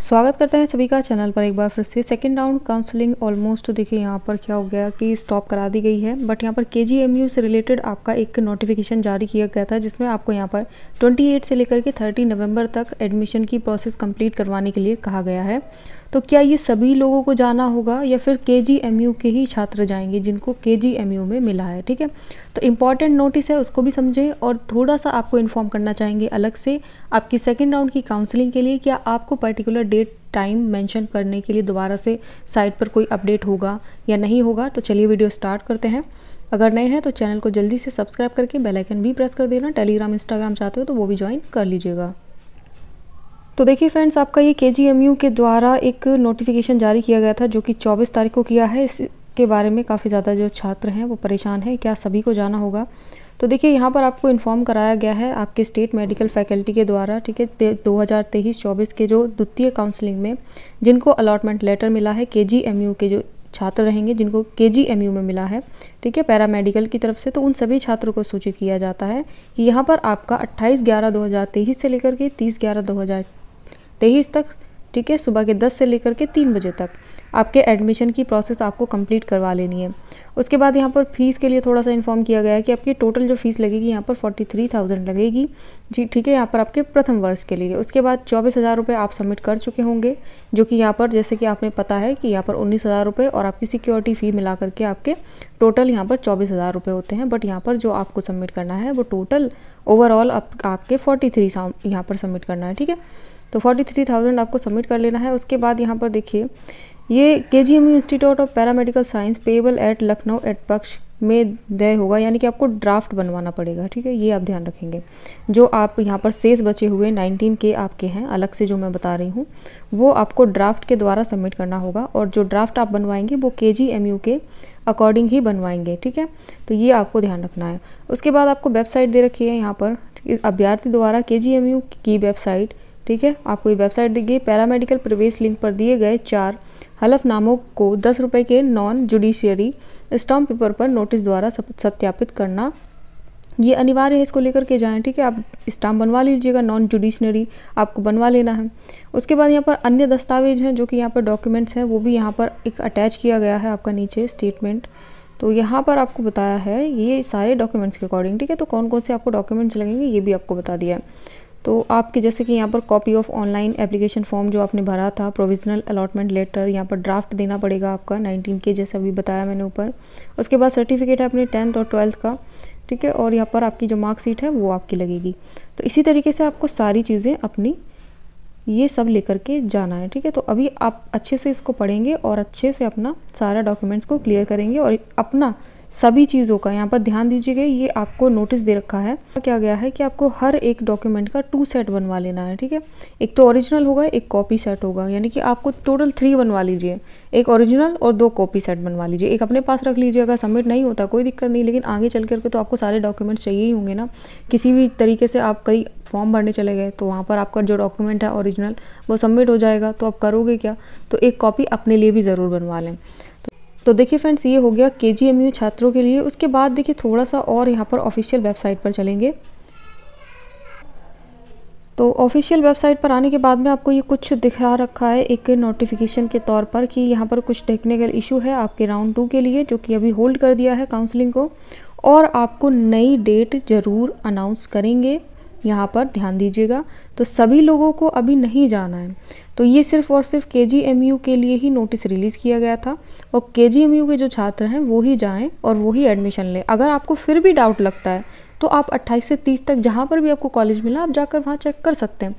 स्वागत करते हैं सभी का चैनल पर एक बार फिर से सेकंड राउंड काउंसलिंग ऑलमोस्ट देखिए यहाँ पर क्या हो गया कि स्टॉप करा दी गई है बट यहाँ पर के से रिलेटेड आपका एक नोटिफिकेशन जारी किया गया था जिसमें आपको यहाँ पर 28 से लेकर के 30 नवंबर तक एडमिशन की प्रोसेस कंप्लीट करवाने के लिए कहा गया है तो क्या ये सभी लोगों को जाना होगा या फिर के जी एम यू के ही छात्र जाएंगे जिनको के जी एम यू में मिला है ठीक है तो इम्पॉर्टेंट नोटिस है उसको भी समझें और थोड़ा सा आपको इन्फॉर्म करना चाहेंगे अलग से आपकी सेकेंड राउंड की काउंसलिंग के लिए क्या आपको पर्टिकुलर डेट टाइम मेंशन करने के लिए दोबारा से साइट पर कोई अपडेट होगा या नहीं होगा तो चलिए वीडियो स्टार्ट करते हैं अगर नए हैं तो चैनल को जल्दी से सब्सक्राइब करके बेल आइकन भी प्रेस कर देना टेलीग्राम इंस्टाग्राम चाहते हो तो वो भी ज्वाइन कर लीजिएगा तो देखिए फ्रेंड्स आपका ये के के द्वारा एक नोटिफिकेशन जारी किया गया था जो कि 24 तारीख को किया है इसके बारे में काफ़ी ज़्यादा जो छात्र हैं वो परेशान हैं क्या सभी को जाना होगा तो देखिए यहाँ पर आपको इन्फॉर्म कराया गया है आपके स्टेट मेडिकल फैकल्टी के द्वारा ठीक है दो हज़ार तेईस चौबीस के जो द्वितीय काउंसलिंग में जिनको अलॉटमेंट लेटर मिला है के के जो छात्र रहेंगे जिनको के में मिला है ठीक है पैरामेडिकल की तरफ से तो उन सभी छात्रों को सूचित किया जाता है कि यहाँ पर आपका 28 ग्यारह 2023 से लेकर के 30 ग्यारह तेईस तक ठीक है सुबह के दस से लेकर के तीन बजे तक आपके एडमिशन की प्रोसेस आपको कंप्लीट करवा लेनी है उसके बाद यहाँ पर फीस के लिए थोड़ा सा इन्फॉर्म किया गया है कि आपकी टोटल जो फीस लगेगी यहाँ पर फोर्टी थ्री थाउजेंड लगेगी जी ठीक है यहाँ पर आपके प्रथम वर्ष के लिए उसके बाद चौबीस हज़ार रुपये आप सबमिट कर चुके होंगे जो कि यहाँ पर जैसे कि आपने पता है कि यहाँ पर उन्नीस हज़ार रुपये और आपकी सिक्योरिटी फ़ी मिला करके आपके टोटल यहाँ पर चौबीस हज़ार रुपये होते हैं बट यहाँ पर जो आपको सबमिट करना है वो टोटल ओवरऑल आपके फोर्टी थ्री यहाँ पर सबमिट करना है ठीक है तो 43,000 आपको सबमिट कर लेना है उसके बाद यहाँ पर देखिए ये K G M U institute of paramedical science payable at Lucknow at पक्ष में दय होगा यानी कि आपको ड्राफ्ट बनवाना पड़ेगा ठीक है ये आप ध्यान रखेंगे जो आप यहाँ पर शेष बचे हुए 19 के आपके हैं अलग से जो मैं बता रही हूँ वो आपको ड्राफ्ट के द्वारा सबमिट करना होगा और जो ड्राफ्ट आप बनवाएंगे वो के जी एम यू के अकॉर्डिंग ही बनवाएंगे ठीक है तो ये आपको ध्यान रखना है उसके बाद आपको वेबसाइट दे रखी है यहाँ पर अभ्यर्थी द्वारा के जी एम यू की वेबसाइट ठीक है आपको ये वेबसाइट दी गई पैरामेडिकल प्रवेश लिंक पर दिए गए चार हलफनामों को दस रुपये के नॉन जुडिशियरी स्टॉम पेपर पर नोटिस द्वारा सत्यापित करना ये अनिवार्य है इसको लेकर के जाएं ठीक है आप स्टाम्प बनवा लीजिएगा नॉन जुडिशनरी आपको बनवा लेना है उसके बाद यहाँ पर अन्य दस्तावेज हैं जो कि यहाँ पर डॉक्यूमेंट्स हैं वो भी यहाँ पर एक अटैच किया गया है आपका नीचे स्टेटमेंट तो यहाँ पर आपको बताया है ये सारे डॉक्यूमेंट्स के अकॉर्डिंग ठीक है तो कौन कौन से आपको डॉक्यूमेंट्स लगेंगे ये भी आपको बता दिया है तो आपके जैसे कि यहाँ पर copy of online application form जो आपने भरा था प्रोविजनल अलॉटमेंट लेटर यहाँ पर ड्राफ्ट देना पड़ेगा आपका 19 के जैसे अभी बताया मैंने ऊपर उसके बाद सर्टिफिकेट है अपने टेंथ और ट्वेल्थ का ठीक है और यहाँ पर आपकी जो मार्कशीट है वो आपकी लगेगी तो इसी तरीके से आपको सारी चीज़ें अपनी ये सब लेकर के जाना है ठीक है तो अभी आप अच्छे से इसको पढ़ेंगे और अच्छे से अपना सारा डॉक्यूमेंट्स को क्लियर करेंगे और अपना सभी चीज़ों का यहाँ पर ध्यान दीजिएगा ये आपको नोटिस दे रखा है क्या गया है कि आपको हर एक डॉक्यूमेंट का टू सेट बनवा लेना है ठीक है एक तो ओरिजिनल होगा एक कॉपी सेट होगा यानी कि आपको टोटल थ्री बनवा लीजिए एक ओरिजिनल और दो कॉपी सेट बनवा लीजिए एक अपने पास रख लीजिए अगर सबमिट नहीं होता कोई दिक्कत नहीं लेकिन आगे चल करके तो आपको सारे डॉक्यूमेंट्स चाहिए ही होंगे ना किसी भी तरीके से आप कई फॉर्म भरने चले गए तो वहाँ पर आपका जो डॉक्यूमेंट है ओरिजिनल वो सबमिट हो जाएगा तो आप करोगे क्या तो एक कॉपी अपने लिए भी ज़रूर बनवा लें तो देखिए फ्रेंड्स ये हो गया के जी छात्रों के लिए उसके बाद देखिए थोड़ा सा और यहाँ पर ऑफिशियल वेबसाइट पर चलेंगे तो ऑफिशियल वेबसाइट पर आने के बाद में आपको ये कुछ दिखा रखा है एक नोटिफिकेशन के तौर पर कि यहाँ पर कुछ टेक्निकल इशू है आपके राउंड टू के लिए जो कि अभी होल्ड कर दिया है काउंसलिंग को और आपको नई डेट ज़रूर अनाउंस करेंगे यहाँ पर ध्यान दीजिएगा तो सभी लोगों को अभी नहीं जाना है तो ये सिर्फ और सिर्फ के के लिए ही नोटिस रिलीज़ किया गया था और के के जो छात्र हैं वो ही जाएँ और वो ही एडमिशन लें अगर आपको फिर भी डाउट लगता है तो आप 28 से 30 तक जहाँ पर भी आपको कॉलेज मिला आप जाकर वहाँ चेक कर सकते हैं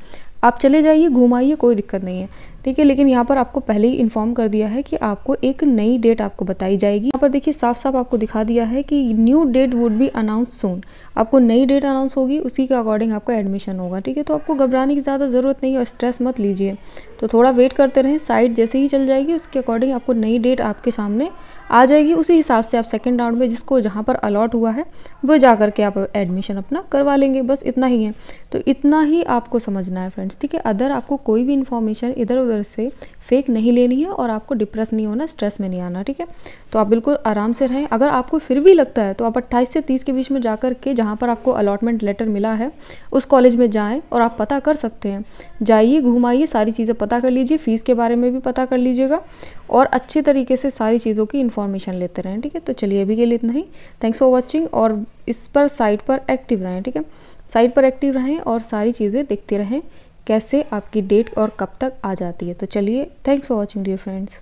आप चले जाइए घूमाइए कोई दिक्कत नहीं है ठीक है लेकिन यहाँ पर आपको पहले ही इन्फॉर्म कर दिया है कि आपको एक नई डेट आपको बताई जाएगी यहाँ पर देखिए साफ साफ आपको दिखा दिया है कि new date would be announce soon आपको नई डेट अनाउंस होगी उसी के अकॉर्डिंग आपका एडमिशन होगा ठीक है तो आपको घबराने की ज़्यादा ज़रूरत नहीं है और स्ट्रेस मत लीजिए तो थोड़ा वेट करते रहें साइट जैसे ही चल जाएगी उसके अकॉर्डिंग आपको नई डेट आपके सामने आ जाएगी उसी हिसाब से आप सेकेंड राउंड में जिसको जहाँ पर अलॉट हुआ है वो जा करके आप एडमिशन अपना करवा लेंगे बस इतना ही है तो इतना ही आपको समझना है फ्रेंड्स ठीक है अदर आपको कोई भी इन्फॉर्मेशन इधर उधर से फेक नहीं लेनी है और आपको डिप्रेस नहीं होना स्ट्रेस में नहीं आना ठीक है तो आप बिल्कुल आराम से रहें अगर आपको फिर भी लगता है तो आप अट्ठाईस से तीस के बीच में जाकर के जहाँ पर आपको अलॉटमेंट लेटर मिला है उस कॉलेज में जाएँ और आप पता कर सकते हैं जाइए घूमाइए सारी चीज़ें पता कर लीजिए फ़ीस के बारे में भी पता कर लीजिएगा और अच्छे तरीके से सारी चीज़ों की इन्फॉर्मेशन लेते रहें ठीक है तो चलिए अभी के लिए इतना ही थैंक्स फॉर वॉचिंग और इस पर साइट पर एक्टिव रहें ठीक है साइट पर एक्टिव रहें और सारी चीज़ें देखते रहें कैसे आपकी डेट और कब तक आ जाती है तो चलिए thanks for watching dear friends